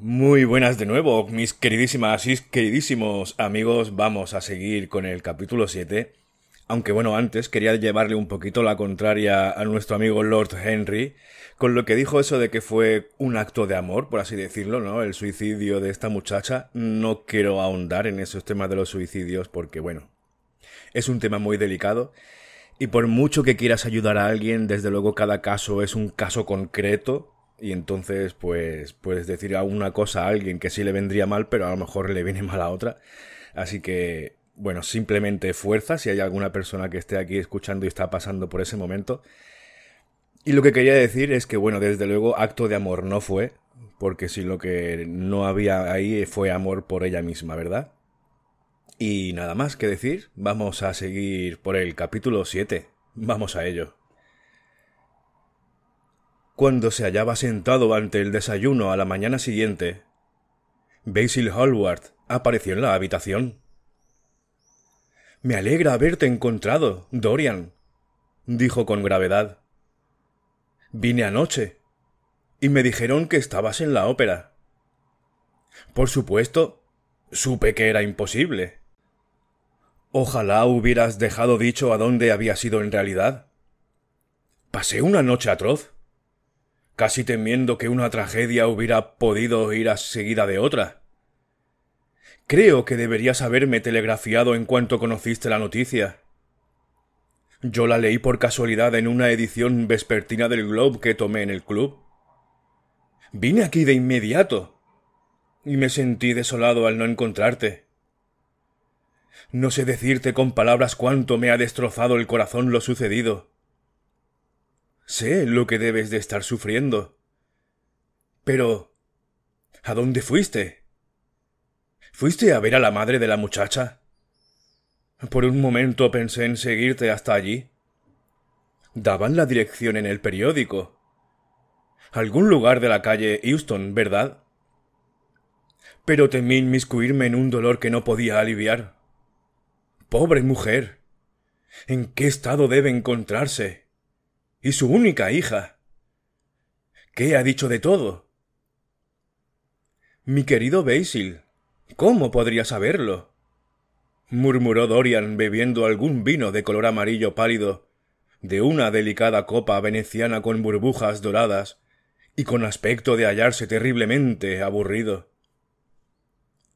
Muy buenas de nuevo, mis queridísimas y queridísimos amigos. Vamos a seguir con el capítulo 7. Aunque bueno, antes quería llevarle un poquito la contraria a nuestro amigo Lord Henry, con lo que dijo eso de que fue un acto de amor, por así decirlo, ¿no? El suicidio de esta muchacha. No quiero ahondar en esos temas de los suicidios porque, bueno, es un tema muy delicado. Y por mucho que quieras ayudar a alguien, desde luego cada caso es un caso concreto y entonces pues puedes decir a una cosa a alguien que sí le vendría mal, pero a lo mejor le viene mal a otra. Así que, bueno, simplemente fuerza si hay alguna persona que esté aquí escuchando y está pasando por ese momento. Y lo que quería decir es que, bueno, desde luego acto de amor no fue, porque si lo que no había ahí fue amor por ella misma, ¿verdad? Y nada más que decir, vamos a seguir por el capítulo 7. Vamos a ello cuando se hallaba sentado ante el desayuno a la mañana siguiente, Basil Hallward apareció en la habitación. Me alegra haberte encontrado, Dorian, dijo con gravedad. Vine anoche, y me dijeron que estabas en la ópera. Por supuesto, supe que era imposible. Ojalá hubieras dejado dicho a dónde había sido en realidad. Pasé una noche atroz casi temiendo que una tragedia hubiera podido ir a seguida de otra. Creo que deberías haberme telegrafiado en cuanto conociste la noticia. Yo la leí por casualidad en una edición vespertina del Globe que tomé en el club. Vine aquí de inmediato y me sentí desolado al no encontrarte. No sé decirte con palabras cuánto me ha destrozado el corazón lo sucedido. Sé lo que debes de estar sufriendo. Pero. ¿A dónde fuiste? ¿Fuiste a ver a la madre de la muchacha? Por un momento pensé en seguirte hasta allí. Daban la dirección en el periódico. Algún lugar de la calle Houston, ¿verdad? Pero temí inmiscuirme en un dolor que no podía aliviar. Pobre mujer. ¿En qué estado debe encontrarse? y su única hija. ¿Qué ha dicho de todo? Mi querido Basil, ¿cómo podría saberlo? murmuró Dorian bebiendo algún vino de color amarillo pálido, de una delicada copa veneciana con burbujas doradas, y con aspecto de hallarse terriblemente aburrido.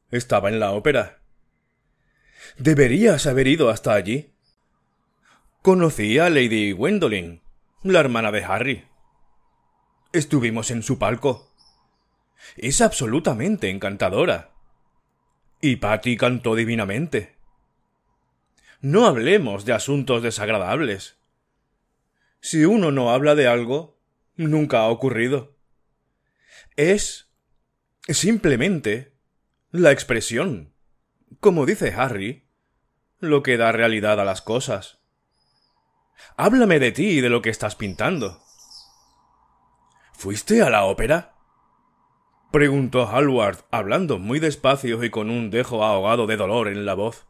Estaba en la ópera. Deberías haber ido hasta allí. Conocí a Lady Gwendolyn, la hermana de Harry. Estuvimos en su palco. Es absolutamente encantadora. Y Patty cantó divinamente. No hablemos de asuntos desagradables. Si uno no habla de algo, nunca ha ocurrido. Es simplemente la expresión, como dice Harry, lo que da realidad a las cosas. Háblame de ti y de lo que estás pintando. ¿Fuiste a la ópera? preguntó Hallward, hablando muy despacio y con un dejo ahogado de dolor en la voz.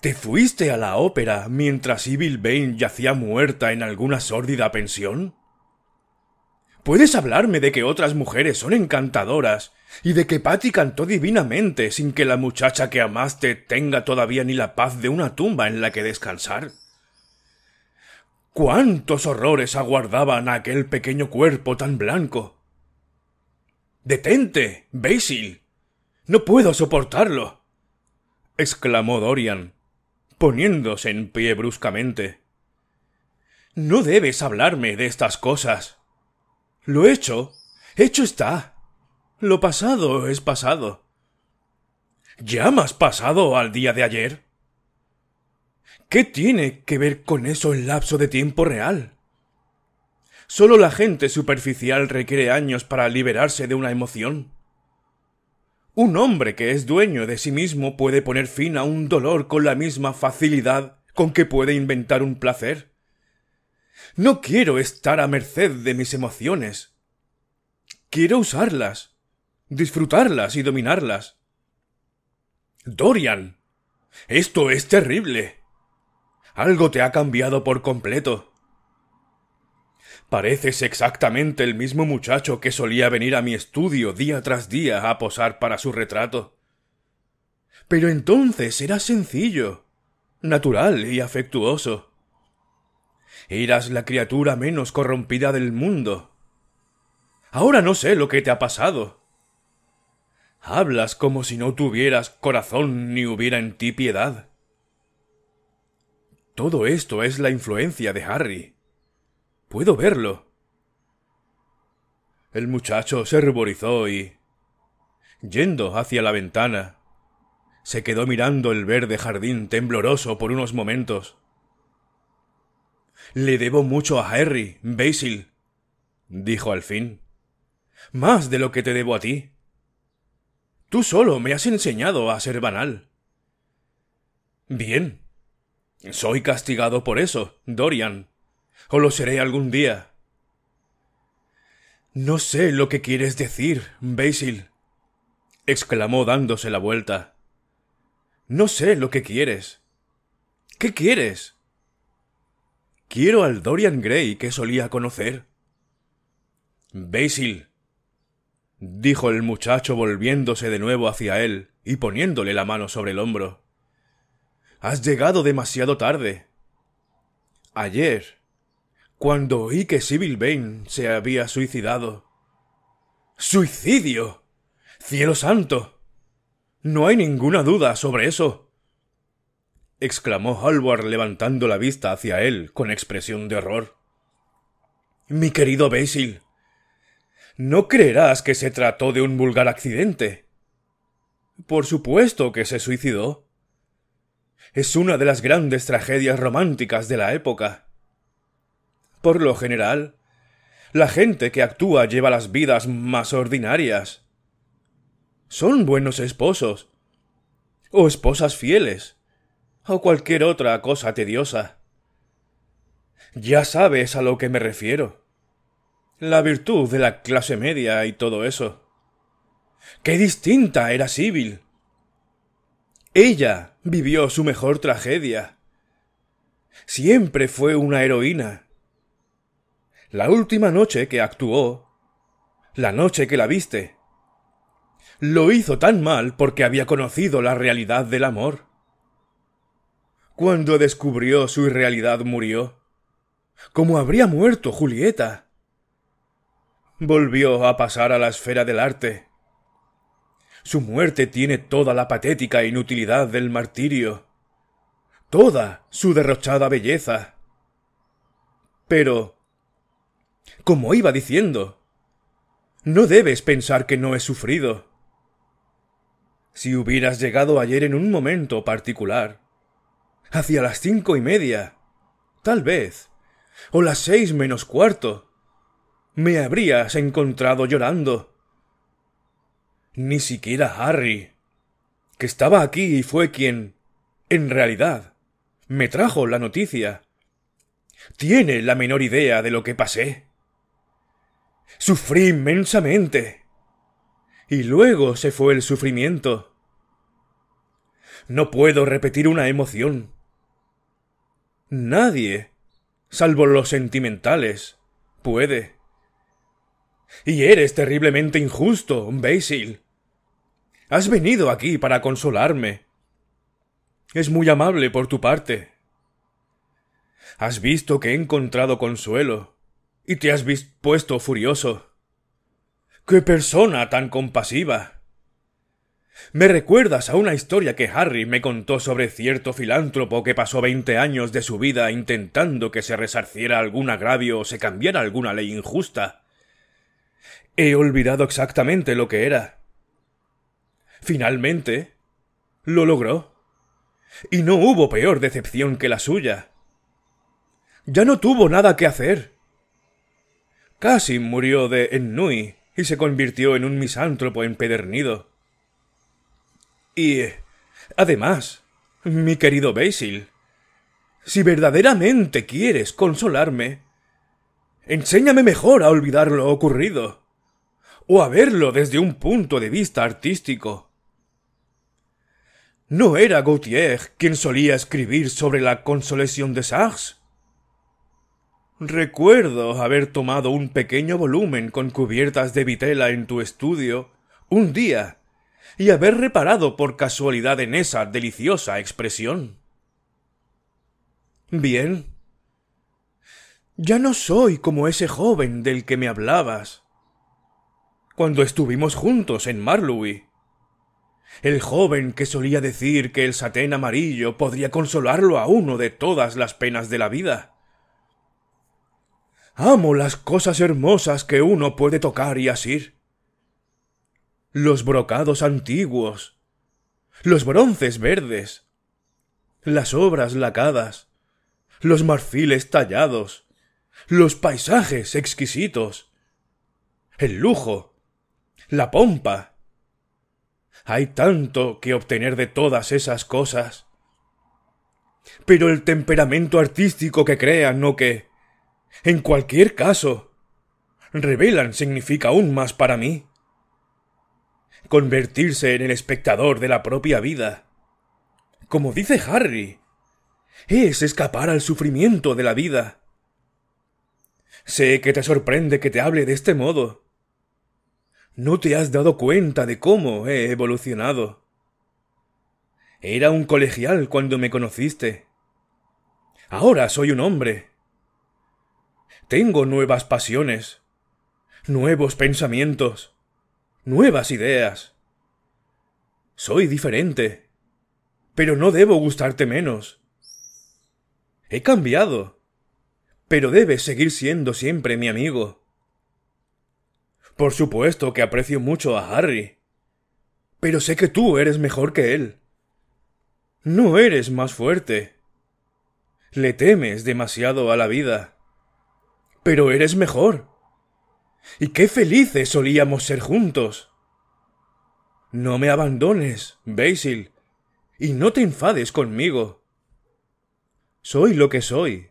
¿Te fuiste a la ópera mientras Evil Bane yacía muerta en alguna sórdida pensión? ¿Puedes hablarme de que otras mujeres son encantadoras y de que Patty cantó divinamente sin que la muchacha que amaste tenga todavía ni la paz de una tumba en la que descansar? cuántos horrores aguardaban aquel pequeño cuerpo tan blanco. Detente, Basil. No puedo soportarlo. exclamó Dorian, poniéndose en pie bruscamente. No debes hablarme de estas cosas. Lo hecho, hecho está. Lo pasado es pasado. —¿Ya más pasado al día de ayer? ¿Qué tiene que ver con eso el lapso de tiempo real? Solo la gente superficial requiere años para liberarse de una emoción. Un hombre que es dueño de sí mismo puede poner fin a un dolor con la misma facilidad con que puede inventar un placer. No quiero estar a merced de mis emociones. Quiero usarlas, disfrutarlas y dominarlas. Dorian. Esto es terrible. Algo te ha cambiado por completo. Pareces exactamente el mismo muchacho que solía venir a mi estudio día tras día a posar para su retrato. Pero entonces eras sencillo, natural y afectuoso. Eras la criatura menos corrompida del mundo. Ahora no sé lo que te ha pasado. Hablas como si no tuvieras corazón ni hubiera en ti piedad. Todo esto es la influencia de Harry. Puedo verlo. El muchacho se ruborizó y... Yendo hacia la ventana, se quedó mirando el verde jardín tembloroso por unos momentos. Le debo mucho a Harry, Basil, dijo al fin. Más de lo que te debo a ti. Tú solo me has enseñado a ser banal. Bien, soy castigado por eso, Dorian. O lo seré algún día. No sé lo que quieres decir, Basil, exclamó dándose la vuelta. No sé lo que quieres. ¿Qué quieres? Quiero al Dorian Gray que solía conocer. Basil, dijo el muchacho volviéndose de nuevo hacia él y poniéndole la mano sobre el hombro. Has llegado demasiado tarde. Ayer, cuando oí que Sibyl Vane se había suicidado. ¡Suicidio! ¡Cielo santo! No hay ninguna duda sobre eso. exclamó Hallward levantando la vista hacia él con expresión de horror. Mi querido Basil, no creerás que se trató de un vulgar accidente. Por supuesto que se suicidó es una de las grandes tragedias románticas de la época. Por lo general, la gente que actúa lleva las vidas más ordinarias. Son buenos esposos, o esposas fieles, o cualquier otra cosa tediosa. Ya sabes a lo que me refiero. La virtud de la clase media y todo eso. ¡Qué distinta era Sibyl! Ella vivió su mejor tragedia. Siempre fue una heroína. La última noche que actuó, la noche que la viste, lo hizo tan mal porque había conocido la realidad del amor. Cuando descubrió su irrealidad murió. ¿Cómo habría muerto Julieta. Volvió a pasar a la esfera del arte. Su muerte tiene toda la patética inutilidad del martirio, toda su derrochada belleza. Pero, como iba diciendo, no debes pensar que no he sufrido. Si hubieras llegado ayer en un momento particular, hacia las cinco y media, tal vez, o las seis menos cuarto, me habrías encontrado llorando ni siquiera Harry, que estaba aquí y fue quien, en realidad, me trajo la noticia. Tiene la menor idea de lo que pasé. Sufrí inmensamente. Y luego se fue el sufrimiento. No puedo repetir una emoción. Nadie, salvo los sentimentales, puede. Y eres terriblemente injusto, Basil. Has venido aquí para consolarme. Es muy amable por tu parte. Has visto que he encontrado consuelo, y te has puesto furioso. ¡Qué persona tan compasiva! Me recuerdas a una historia que Harry me contó sobre cierto filántropo que pasó veinte años de su vida intentando que se resarciera algún agravio o se cambiara alguna ley injusta. He olvidado exactamente lo que era. Finalmente, lo logró. Y no hubo peor decepción que la suya. Ya no tuvo nada que hacer. Casi murió de ennui y se convirtió en un misántropo empedernido. Y... Además, mi querido Basil, si verdaderamente quieres consolarme, enséñame mejor a olvidar lo ocurrido, o a verlo desde un punto de vista artístico. ¿No era Gautier quien solía escribir sobre la consolación de Sars? Recuerdo haber tomado un pequeño volumen con cubiertas de vitela en tu estudio un día y haber reparado por casualidad en esa deliciosa expresión. Bien. Ya no soy como ese joven del que me hablabas. Cuando estuvimos juntos en Marlowe, el joven que solía decir que el satén amarillo podría consolarlo a uno de todas las penas de la vida. Amo las cosas hermosas que uno puede tocar y asir. Los brocados antiguos, los bronces verdes, las obras lacadas, los marfiles tallados, los paisajes exquisitos, el lujo, la pompa, hay tanto que obtener de todas esas cosas. Pero el temperamento artístico que crean o que, en cualquier caso, revelan significa aún más para mí. Convertirse en el espectador de la propia vida. Como dice Harry, es escapar al sufrimiento de la vida. Sé que te sorprende que te hable de este modo, no te has dado cuenta de cómo he evolucionado. Era un colegial cuando me conociste. Ahora soy un hombre. Tengo nuevas pasiones, nuevos pensamientos, nuevas ideas. Soy diferente, pero no debo gustarte menos. He cambiado, pero debes seguir siendo siempre mi amigo. Por supuesto que aprecio mucho a Harry. Pero sé que tú eres mejor que él. No eres más fuerte. Le temes demasiado a la vida. Pero eres mejor. Y qué felices solíamos ser juntos. No me abandones, Basil, y no te enfades conmigo. Soy lo que soy.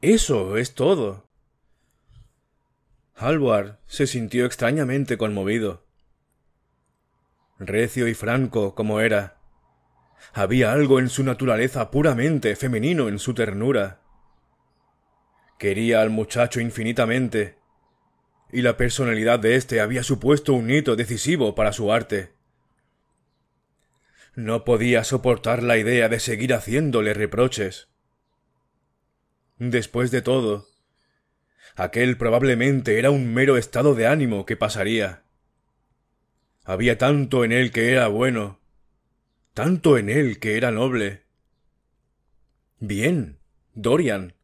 Eso es todo. Alvar se sintió extrañamente conmovido. Recio y franco como era, había algo en su naturaleza puramente femenino en su ternura. Quería al muchacho infinitamente, y la personalidad de éste había supuesto un hito decisivo para su arte. No podía soportar la idea de seguir haciéndole reproches. Después de todo, Aquel probablemente era un mero estado de ánimo que pasaría. Había tanto en él que era bueno, tanto en él que era noble. Bien, Dorian,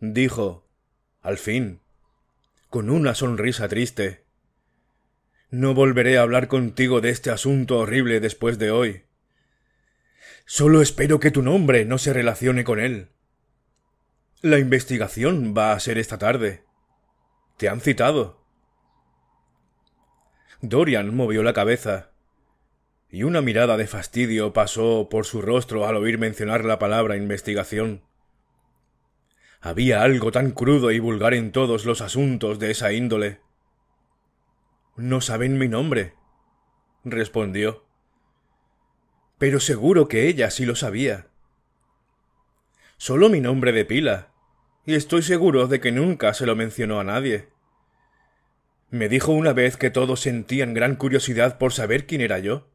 dijo, al fin, con una sonrisa triste. No volveré a hablar contigo de este asunto horrible después de hoy. Solo espero que tu nombre no se relacione con él. La investigación va a ser esta tarde. Te han citado. Dorian movió la cabeza, y una mirada de fastidio pasó por su rostro al oír mencionar la palabra investigación. Había algo tan crudo y vulgar en todos los asuntos de esa índole. No saben mi nombre, respondió. Pero seguro que ella sí lo sabía solo mi nombre de pila, y estoy seguro de que nunca se lo mencionó a nadie. Me dijo una vez que todos sentían gran curiosidad por saber quién era yo,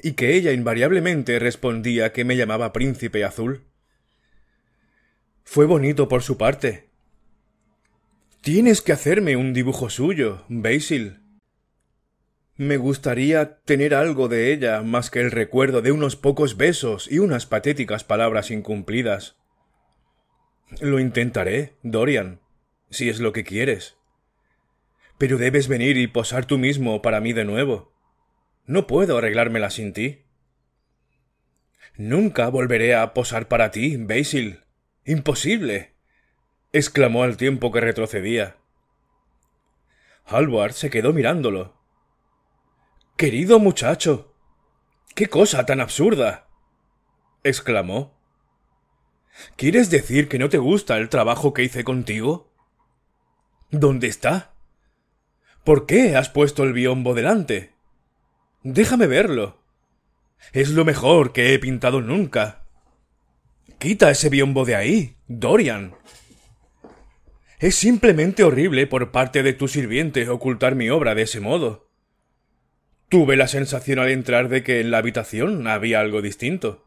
y que ella invariablemente respondía que me llamaba Príncipe Azul. Fue bonito por su parte. Tienes que hacerme un dibujo suyo, Basil, me gustaría tener algo de ella más que el recuerdo de unos pocos besos y unas patéticas palabras incumplidas. Lo intentaré, Dorian, si es lo que quieres. Pero debes venir y posar tú mismo para mí de nuevo. No puedo arreglármela sin ti. Nunca volveré a posar para ti, Basil. Imposible. exclamó al tiempo que retrocedía. Halward se quedó mirándolo, Querido muchacho. ¿Qué cosa tan absurda. exclamó. ¿Quieres decir que no te gusta el trabajo que hice contigo? ¿Dónde está? ¿Por qué has puesto el biombo delante? Déjame verlo. Es lo mejor que he pintado nunca. Quita ese biombo de ahí, Dorian. Es simplemente horrible por parte de tu sirviente ocultar mi obra de ese modo. Tuve la sensación al entrar de que en la habitación había algo distinto.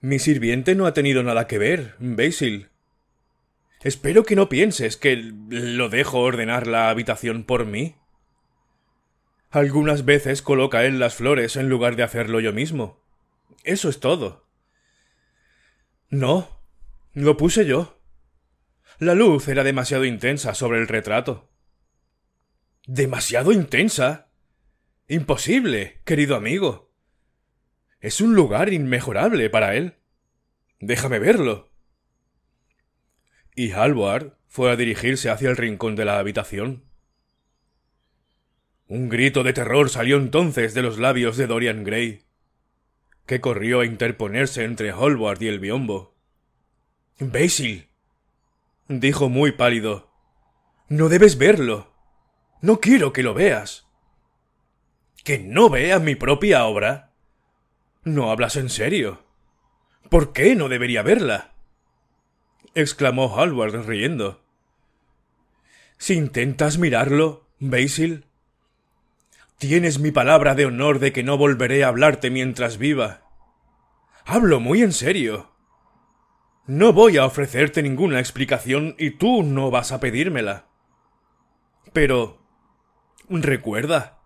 Mi sirviente no ha tenido nada que ver, Basil. Espero que no pienses que lo dejo ordenar la habitación por mí. Algunas veces coloca él las flores en lugar de hacerlo yo mismo. Eso es todo. No, lo puse yo. La luz era demasiado intensa sobre el retrato demasiado intensa. Imposible, querido amigo. Es un lugar inmejorable para él. Déjame verlo. Y Halward fue a dirigirse hacia el rincón de la habitación. Un grito de terror salió entonces de los labios de Dorian Gray, que corrió a interponerse entre Hallward y el biombo. Basil, dijo muy pálido, no debes verlo. No quiero que lo veas. ¿Que no vea mi propia obra? No hablas en serio. ¿Por qué no debería verla? exclamó Hallward riendo. Si intentas mirarlo, Basil, tienes mi palabra de honor de que no volveré a hablarte mientras viva. Hablo muy en serio. No voy a ofrecerte ninguna explicación y tú no vas a pedírmela. Pero Recuerda.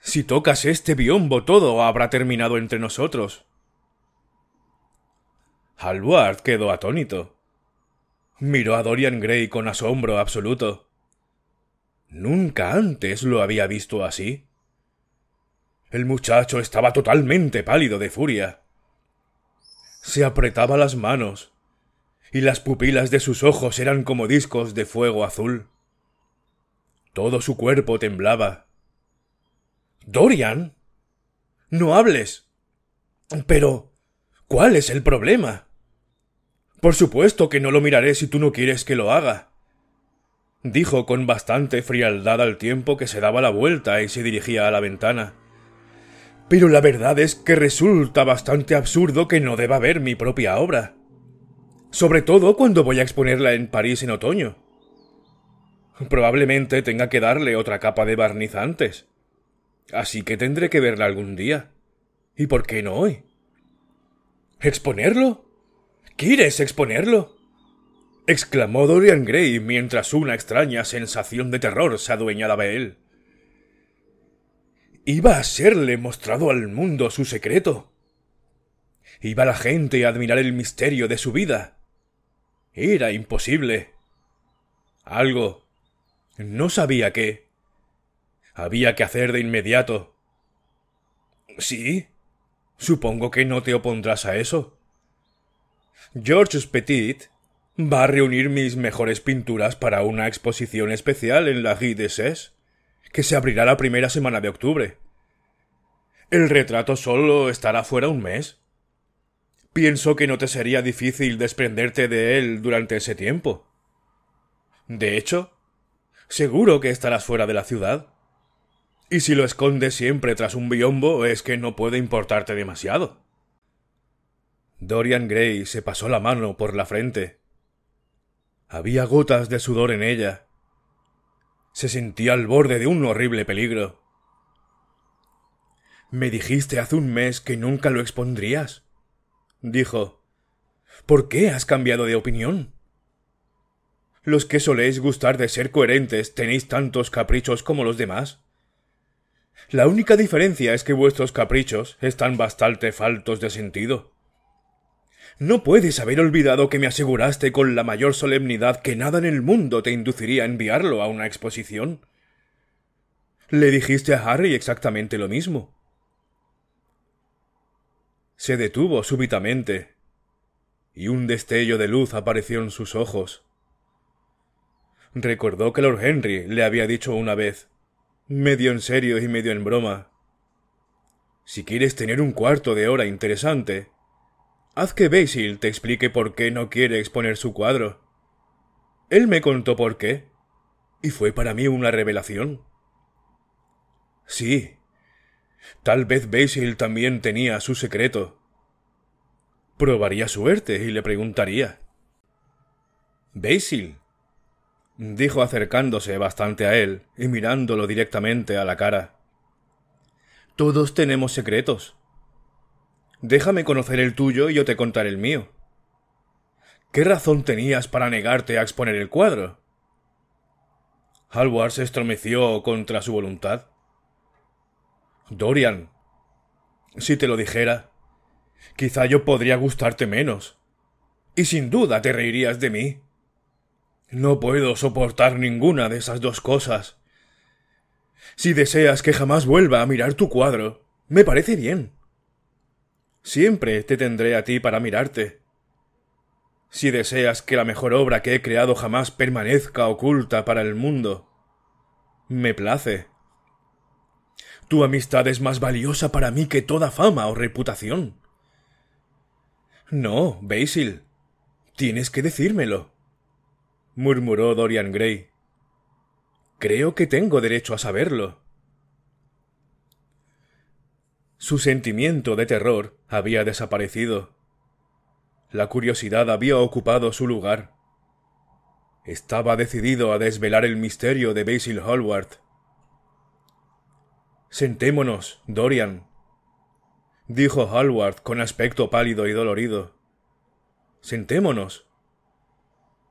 Si tocas este biombo todo habrá terminado entre nosotros. Alward quedó atónito. Miró a Dorian Gray con asombro absoluto. Nunca antes lo había visto así. El muchacho estaba totalmente pálido de furia. Se apretaba las manos, y las pupilas de sus ojos eran como discos de fuego azul. Todo su cuerpo temblaba. Dorian. No hables. Pero. ¿Cuál es el problema? Por supuesto que no lo miraré si tú no quieres que lo haga. Dijo con bastante frialdad al tiempo que se daba la vuelta y se dirigía a la ventana. Pero la verdad es que resulta bastante absurdo que no deba ver mi propia obra. Sobre todo cuando voy a exponerla en París en otoño. Probablemente tenga que darle otra capa de barniz antes. Así que tendré que verla algún día. ¿Y por qué no hoy? ¿Exponerlo? ¿Quieres exponerlo? exclamó Dorian Gray mientras una extraña sensación de terror se adueñaba de él. Iba a serle mostrado al mundo su secreto. Iba la gente a admirar el misterio de su vida. Era imposible. Algo, no sabía qué. Había que hacer de inmediato. ¿Sí? Supongo que no te opondrás a eso. Georges Petit va a reunir mis mejores pinturas para una exposición especial en la Rue de que se abrirá la primera semana de octubre. El retrato solo estará fuera un mes. Pienso que no te sería difícil desprenderte de él durante ese tiempo. De hecho, Seguro que estarás fuera de la ciudad. Y si lo escondes siempre tras un biombo es que no puede importarte demasiado. Dorian Gray se pasó la mano por la frente. Había gotas de sudor en ella. Se sentía al borde de un horrible peligro. Me dijiste hace un mes que nunca lo expondrías, dijo. ¿Por qué has cambiado de opinión? los que soléis gustar de ser coherentes tenéis tantos caprichos como los demás? La única diferencia es que vuestros caprichos están bastante faltos de sentido. No puedes haber olvidado que me aseguraste con la mayor solemnidad que nada en el mundo te induciría a enviarlo a una exposición. Le dijiste a Harry exactamente lo mismo. Se detuvo súbitamente, y un destello de luz apareció en sus ojos. Recordó que Lord Henry le había dicho una vez, medio en serio y medio en broma. Si quieres tener un cuarto de hora interesante, haz que Basil te explique por qué no quiere exponer su cuadro. Él me contó por qué, y fue para mí una revelación. Sí, tal vez Basil también tenía su secreto. Probaría suerte y le preguntaría. Basil, dijo acercándose bastante a él y mirándolo directamente a la cara. Todos tenemos secretos. Déjame conocer el tuyo y yo te contaré el mío. ¿Qué razón tenías para negarte a exponer el cuadro? Halward se estremeció contra su voluntad. Dorian, si te lo dijera, quizá yo podría gustarte menos. Y sin duda te reirías de mí. No puedo soportar ninguna de esas dos cosas. Si deseas que jamás vuelva a mirar tu cuadro, me parece bien. Siempre te tendré a ti para mirarte. Si deseas que la mejor obra que he creado jamás permanezca oculta para el mundo, me place. Tu amistad es más valiosa para mí que toda fama o reputación. No, Basil, tienes que decírmelo murmuró Dorian Gray. Creo que tengo derecho a saberlo. Su sentimiento de terror había desaparecido. La curiosidad había ocupado su lugar. Estaba decidido a desvelar el misterio de Basil Hallward. Sentémonos, Dorian, dijo Hallward con aspecto pálido y dolorido. Sentémonos.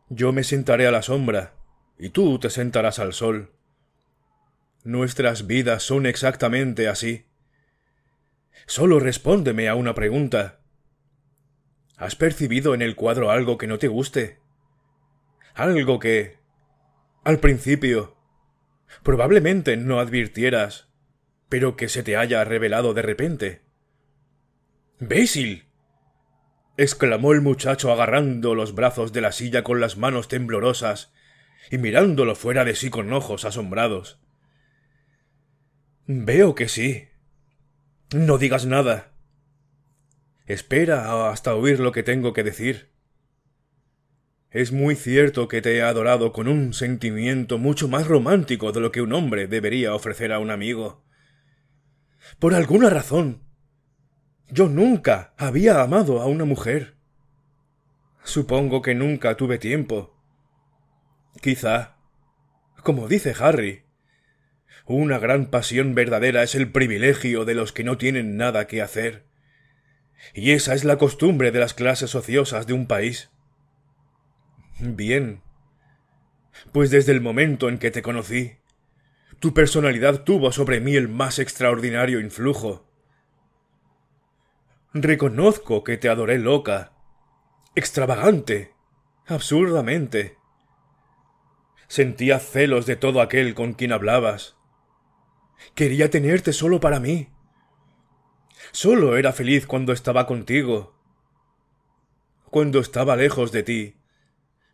Yo me sentaré a la sombra, y tú te sentarás al sol. Nuestras vidas son exactamente así. Solo respóndeme a una pregunta. ¿Has percibido en el cuadro algo que no te guste? Algo que... al principio... probablemente no advirtieras, pero que se te haya revelado de repente. ¡Bésil! exclamó el muchacho agarrando los brazos de la silla con las manos temblorosas y mirándolo fuera de sí con ojos asombrados. Veo que sí. No digas nada. Espera hasta oír lo que tengo que decir. Es muy cierto que te he adorado con un sentimiento mucho más romántico de lo que un hombre debería ofrecer a un amigo. Por alguna razón, yo nunca había amado a una mujer. Supongo que nunca tuve tiempo. Quizá, como dice Harry, una gran pasión verdadera es el privilegio de los que no tienen nada que hacer. Y esa es la costumbre de las clases ociosas de un país. Bien. Pues desde el momento en que te conocí, tu personalidad tuvo sobre mí el más extraordinario influjo. Reconozco que te adoré loca, extravagante, absurdamente. Sentía celos de todo aquel con quien hablabas. Quería tenerte solo para mí. Solo era feliz cuando estaba contigo. Cuando estaba lejos de ti,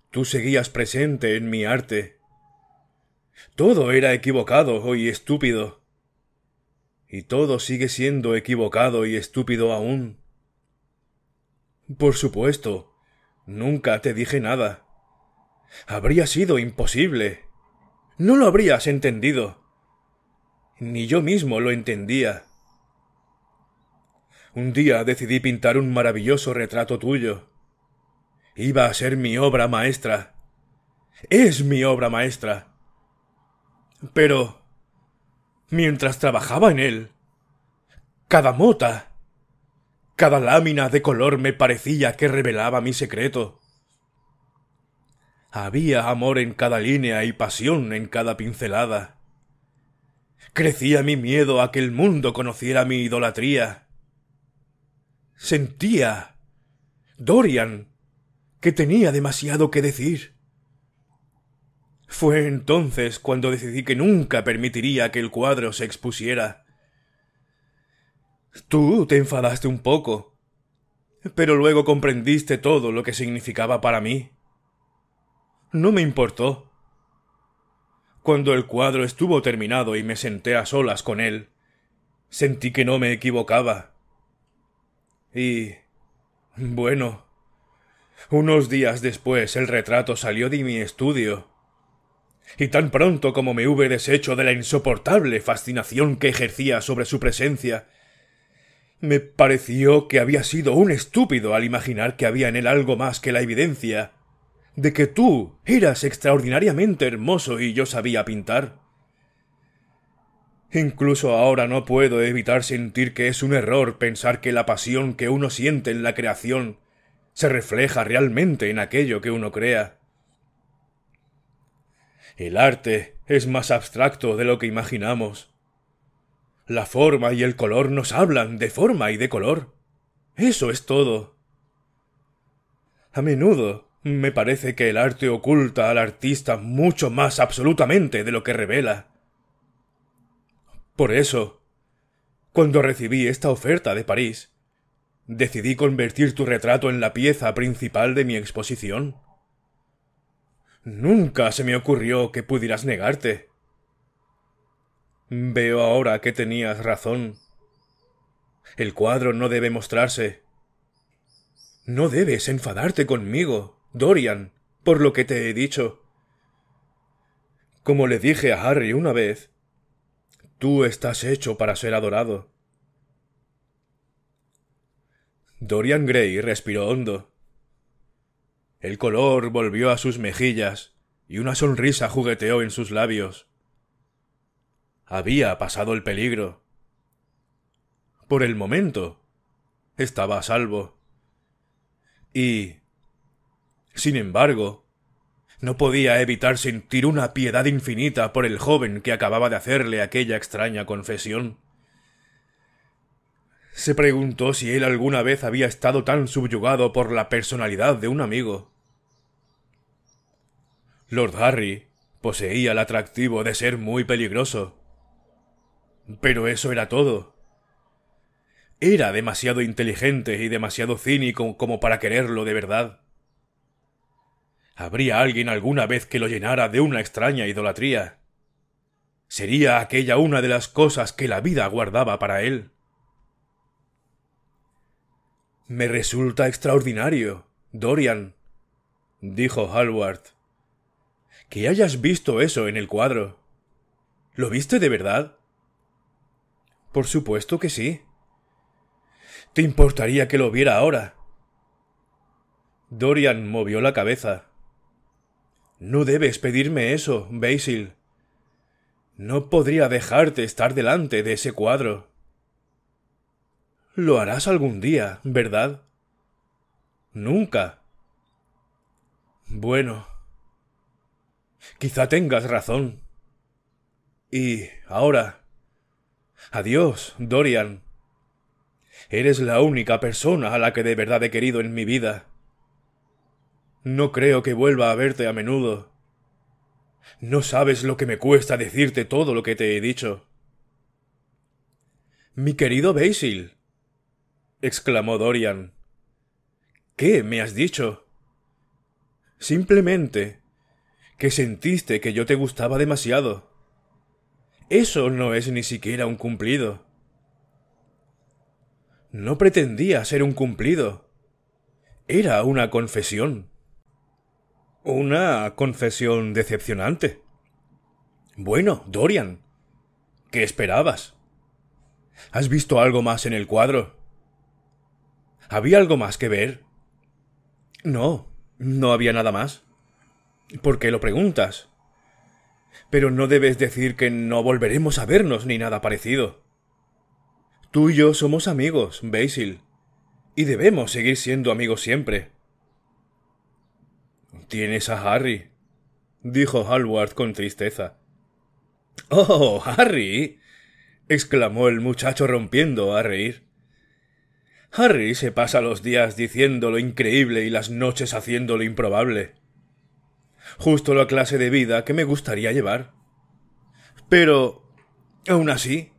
tú seguías presente en mi arte. Todo era equivocado y estúpido y todo sigue siendo equivocado y estúpido aún. Por supuesto. Nunca te dije nada. Habría sido imposible. No lo habrías entendido. Ni yo mismo lo entendía. Un día decidí pintar un maravilloso retrato tuyo. Iba a ser mi obra maestra. Es mi obra maestra. Pero mientras trabajaba en él. Cada mota, cada lámina de color me parecía que revelaba mi secreto. Había amor en cada línea y pasión en cada pincelada. Crecía mi miedo a que el mundo conociera mi idolatría. Sentía, Dorian, que tenía demasiado que decir. Fue entonces cuando decidí que nunca permitiría que el cuadro se expusiera. Tú te enfadaste un poco, pero luego comprendiste todo lo que significaba para mí. No me importó. Cuando el cuadro estuvo terminado y me senté a solas con él, sentí que no me equivocaba. Y... bueno. Unos días después el retrato salió de mi estudio y tan pronto como me hube deshecho de la insoportable fascinación que ejercía sobre su presencia, me pareció que había sido un estúpido al imaginar que había en él algo más que la evidencia de que tú eras extraordinariamente hermoso y yo sabía pintar. Incluso ahora no puedo evitar sentir que es un error pensar que la pasión que uno siente en la creación se refleja realmente en aquello que uno crea. El arte es más abstracto de lo que imaginamos. La forma y el color nos hablan de forma y de color. Eso es todo. A menudo me parece que el arte oculta al artista mucho más absolutamente de lo que revela. Por eso, cuando recibí esta oferta de París, decidí convertir tu retrato en la pieza principal de mi exposición. Nunca se me ocurrió que pudieras negarte. Veo ahora que tenías razón. El cuadro no debe mostrarse. No debes enfadarte conmigo, Dorian, por lo que te he dicho. Como le dije a Harry una vez, tú estás hecho para ser adorado. Dorian Gray respiró hondo. El color volvió a sus mejillas y una sonrisa jugueteó en sus labios. Había pasado el peligro. Por el momento, estaba a salvo. Y... Sin embargo, no podía evitar sentir una piedad infinita por el joven que acababa de hacerle aquella extraña confesión. Se preguntó si él alguna vez había estado tan subyugado por la personalidad de un amigo. Lord Harry poseía el atractivo de ser muy peligroso. Pero eso era todo. Era demasiado inteligente y demasiado cínico como para quererlo de verdad. ¿Habría alguien alguna vez que lo llenara de una extraña idolatría? ¿Sería aquella una de las cosas que la vida guardaba para él? Me resulta extraordinario, Dorian, dijo Hallward que hayas visto eso en el cuadro. ¿Lo viste de verdad? Por supuesto que sí. ¿Te importaría que lo viera ahora? Dorian movió la cabeza. No debes pedirme eso, Basil. No podría dejarte estar delante de ese cuadro. Lo harás algún día, ¿verdad? Nunca. Bueno, Quizá tengas razón. Y ahora... Adiós, Dorian. Eres la única persona a la que de verdad he querido en mi vida. No creo que vuelva a verte a menudo. No sabes lo que me cuesta decirte todo lo que te he dicho. Mi querido Basil. exclamó Dorian. ¿Qué me has dicho? Simplemente que sentiste que yo te gustaba demasiado. Eso no es ni siquiera un cumplido. No pretendía ser un cumplido. Era una confesión. Una confesión decepcionante. Bueno, Dorian, ¿qué esperabas? ¿Has visto algo más en el cuadro? ¿Había algo más que ver? No, no había nada más. ¿Por qué lo preguntas. Pero no debes decir que no volveremos a vernos ni nada parecido. Tú y yo somos amigos, Basil, y debemos seguir siendo amigos siempre. Tienes a Harry, dijo Hallward con tristeza. Oh, Harry. exclamó el muchacho rompiendo a reír. Harry se pasa los días diciendo lo increíble y las noches haciendo lo improbable justo la clase de vida que me gustaría llevar. Pero, aún así,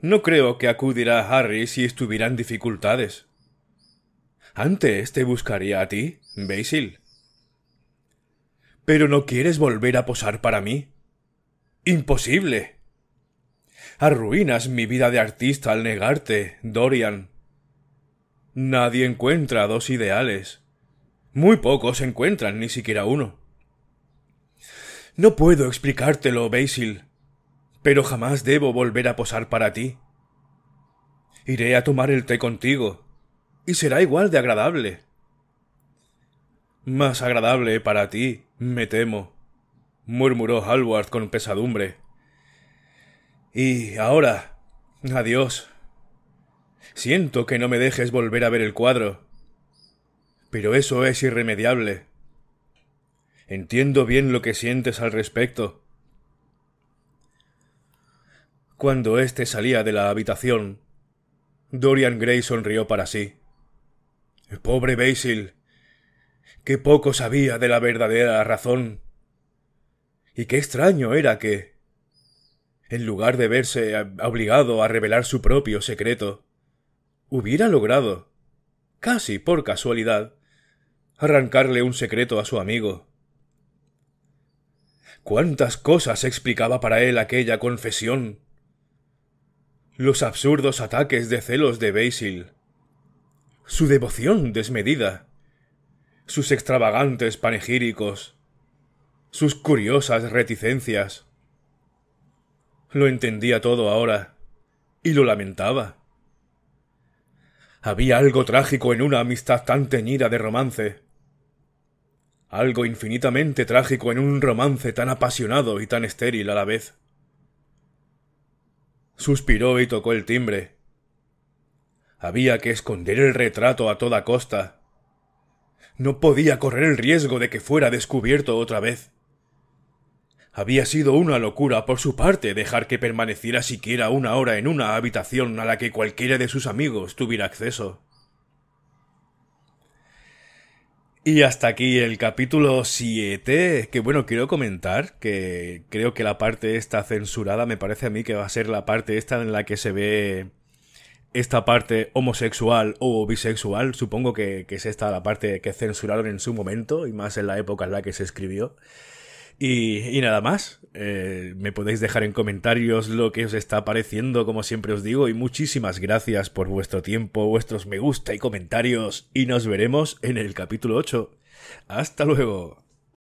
no creo que acudirá a Harry si estuviera en dificultades. Antes te buscaría a ti, Basil. Pero no quieres volver a posar para mí. Imposible. Arruinas mi vida de artista al negarte, Dorian. Nadie encuentra dos ideales. Muy pocos encuentran ni siquiera uno. No puedo explicártelo, Basil, pero jamás debo volver a posar para ti. Iré a tomar el té contigo, y será igual de agradable. Más agradable para ti, me temo, murmuró Hallward con pesadumbre. Y ahora, adiós. Siento que no me dejes volver a ver el cuadro. Pero eso es irremediable. Entiendo bien lo que sientes al respecto. Cuando éste salía de la habitación, Dorian Gray sonrió para sí. Pobre Basil. Qué poco sabía de la verdadera razón. Y qué extraño era que, en lugar de verse obligado a revelar su propio secreto, hubiera logrado, casi por casualidad, arrancarle un secreto a su amigo cuántas cosas explicaba para él aquella confesión. Los absurdos ataques de celos de Basil. Su devoción desmedida. Sus extravagantes panegíricos. Sus curiosas reticencias. Lo entendía todo ahora. Y lo lamentaba. Había algo trágico en una amistad tan teñida de romance algo infinitamente trágico en un romance tan apasionado y tan estéril a la vez. Suspiró y tocó el timbre. Había que esconder el retrato a toda costa. No podía correr el riesgo de que fuera descubierto otra vez. Había sido una locura por su parte dejar que permaneciera siquiera una hora en una habitación a la que cualquiera de sus amigos tuviera acceso. Y hasta aquí el capítulo 7, que bueno, quiero comentar que creo que la parte esta censurada me parece a mí que va a ser la parte esta en la que se ve esta parte homosexual o bisexual, supongo que es esta la parte que censuraron en su momento y más en la época en la que se escribió. Y, nada más, eh, me podéis dejar en comentarios lo que os está pareciendo, como siempre os digo, y muchísimas gracias por vuestro tiempo, vuestros me gusta y comentarios, y nos veremos en el capítulo 8. Hasta luego.